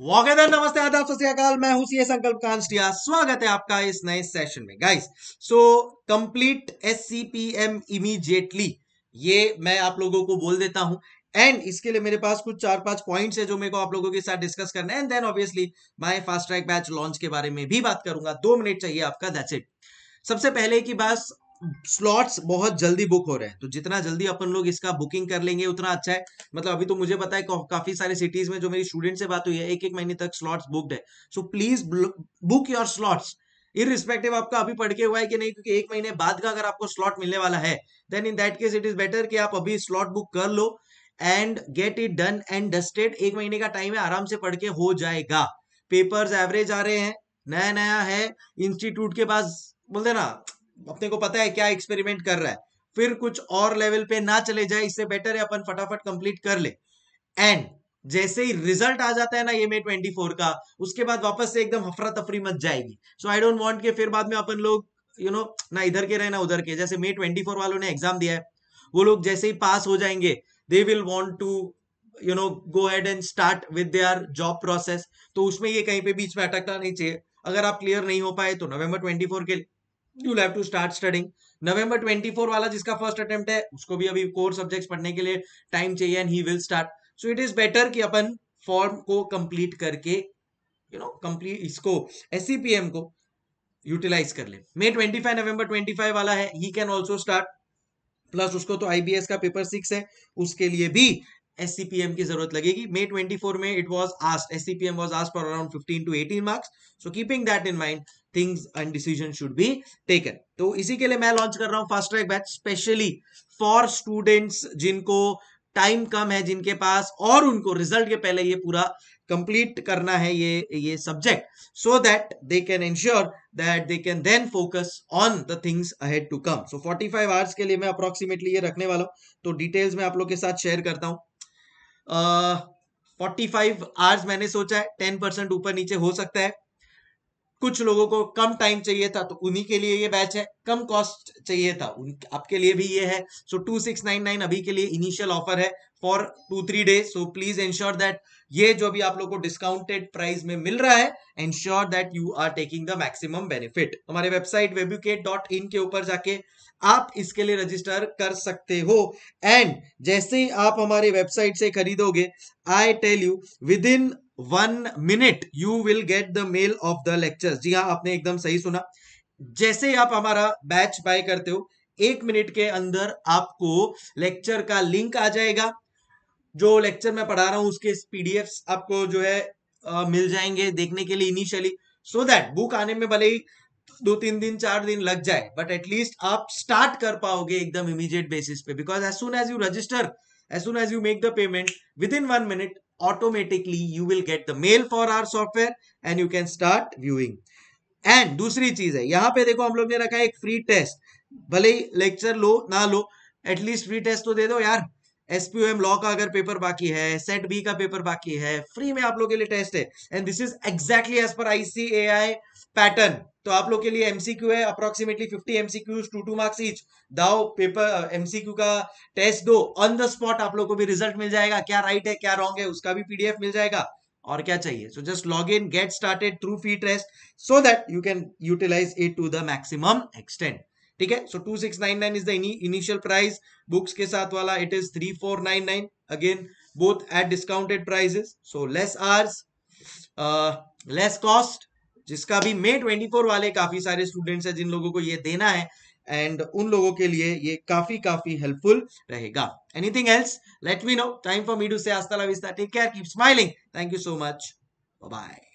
वॉकेदर नमस्ते आदाब सत्याकाल मैं हूं सीए संकल्प कांस्टिया स्वागत है आपका इस नए सेशन में guys so complete S C P M immediately ये मैं आप लोगों को बोल देता हूं एंड इसके लिए मेरे पास कुछ चार पांच पॉइंट्स है जो मेरे को आप लोगों के साथ डिस्कस करना है and then obviously my fast track batch launch के बारे में भी बात करूंगा दो मिनट चाहिए आपका दैट्स इट सबसे पहले की बात स्लॉट्स बहुत जल्दी बुक हो रहे हैं तो जितना जल्दी अपन लोग इसका बुकिंग कर लेंगे उतना अच्छा है मतलब अभी तो मुझे पता है काफी सारे सिटीज में जो मेरी स्टूडेंट से बात हुई है एक एक महीने तक स्लॉट्स बुक्ड है so please book your slots irrespective आपका अभी पढ़ के हुआ है कि नहीं क्योंकि एक महीने बाद का अगर आपको स्लॉट मिलने वाला है then in that case it is better कि आप अभी स्लॉट बुक कर लो and get it done and dusted एक महीने का टाइम है आराम से पढ़ के हो जाएगा पेपर्स एवरेज आ रहे हैं नया नया है इंस्टीट्यूट के पास बोलते ना अपने को पता है क्या एक्सपेरिमेंट कर रहा है फिर कुछ और लेवल पे ना चले जाए इससे बेटर है अपन फटाफट कंप्लीट कर ले एंड जैसे ही रिजल्ट आ जाता है ना ये मे ट्वेंटी फोर का उसके बाद वापस से एकदम हफरा तफरी मच जाएगी सो आई डोंट वांट के फिर बाद में अपन लोग यू you नो know, ना इधर के रहे ना उधर के जैसे मे ट्वेंटी फोर वालों ने एग्जाम दिया है वो लोग जैसे ही पास हो जाएंगे they will want to you know go ahead and start with their job process तो उसमें ये कहीं पे बीच में अटकना नहीं चाहिए अगर आप क्लियर नहीं हो पाए तो नवंबर ट्वेंटी के you have to start studying November 24 वाला जिसका फर्स्ट अटेम्प्ट है उसको भी अभी कोर सब्जेक्ट्स पढ़ने के लिए टाइम चाहिए and he will start so it is better कि अपन फॉर्म को कंप्लीट करके यू नो कंप्लीट इसको एस e को यूटिलाइज कर ले मे 25 नवंबर 25 वाला है he can also start plus उसको तो आईबीएस का पेपर सिक्स है उसके लिए भी SCPM की जरूरत लगेगी मे 24 में it was asked SCPM was asked for around 15 to 18 marks so keeping that in mind things and decision should be taken तो इसी के लिए मैं लॉन्च कर रहा हूं fast track batch specially for students जिनको टाइम कम है जिनके पास और उनको रिजल्ट के पहले ये पूरा कंप्लीट करना है ये ये subject so that they can ensure that they can then focus on the things ahead to come so 45 hours के लिए मैं अप्रोक्सीमेटली ये रखने वाला हूँ तो डिटेल्स मैं आप लोग के साथ शेयर करता हूँ फोर्टी फाइव आवर्स मैंने सोचा है टेन परसेंट ऊपर नीचे हो सकता है कुछ लोगों को कम टाइम चाहिए था तो उन्हीं के लिए ये बैच है कम कॉस्ट चाहिए था उन आपके लिए भी ये है so two six nine nine अभी के लिए इनिशियल ऑफर है for two three days so please ensure that ये जो भी आप लोगों को डिस्काउंटेड प्राइस में मिल रहा है ensure that you are taking the maximum benefit हमारे वेबसाइट वेब्यूकेट डॉट इन के ऊपर जाके आप इसके लिए रजिस्टर कर सकते हो एंड जैसे ही आप हमारे वेबसाइट से खरीदोगे I tell you within one minute you will get the mail of the lecture जी हाँ आपने एकदम सही सुना जैसे आप हमारा बैच बाय करते हो एक मिनट के अंदर आपको लेक्चर का लिंक आ जाएगा जो लेक्चर मैं पढ़ा रहा हूं उसके पीडीएफ आपको जो है आ, मिल जाएंगे देखने के लिए इनिशियली सो दैट बुक आने में भले ही दो तीन दिन चार दिन लग जाए बट एटलीस्ट आप स्टार्ट कर पाओगे एकदम इमीडिएट बेसिस पे because as soon as you register as soon as you make the payment within one minute automatically you will get the mail for our software and you can start viewing. And दूसरी चीज है यहाँ पे देखो हम लोग ने रखा है एक फ्री टेस्ट भले lecture lo na lo at least free test to de do yaar SPOM law का अगर पेपर बाकी है सेट बी का पेपर बाकी है फ्री में आप लोग के लिए टेस्ट है and this is exactly as पर आईसीएआई पैटर्न तो आप लोग के लिए एमसीक्यू है approximately 50 MCQs two two marks each दाओ पेपर एमसीक्यू uh, का टेस्ट दो ऑन द स्पॉट आप लोग को भी रिजल्ट मिल जाएगा क्या राइट है क्या रॉन्ग है उसका भी पीडीएफ मिल जाएगा और क्या चाहिए so just log in get started through free test so that you can utilize it to the maximum extent ठीक है so two six nine nine is the initial price books के साथ वाला it is three four nine nine again both at discounted prices so less आर्स less cost जिसका भी May twenty four वाले काफी सारे स्टूडेंट्स हैं जिन लोगों को ये देना है एंड उन लोगों के लिए ये काफी काफी हेल्पफुल रहेगा anything else let me know time for me to say आस्ता take care keep smiling thank you so much bye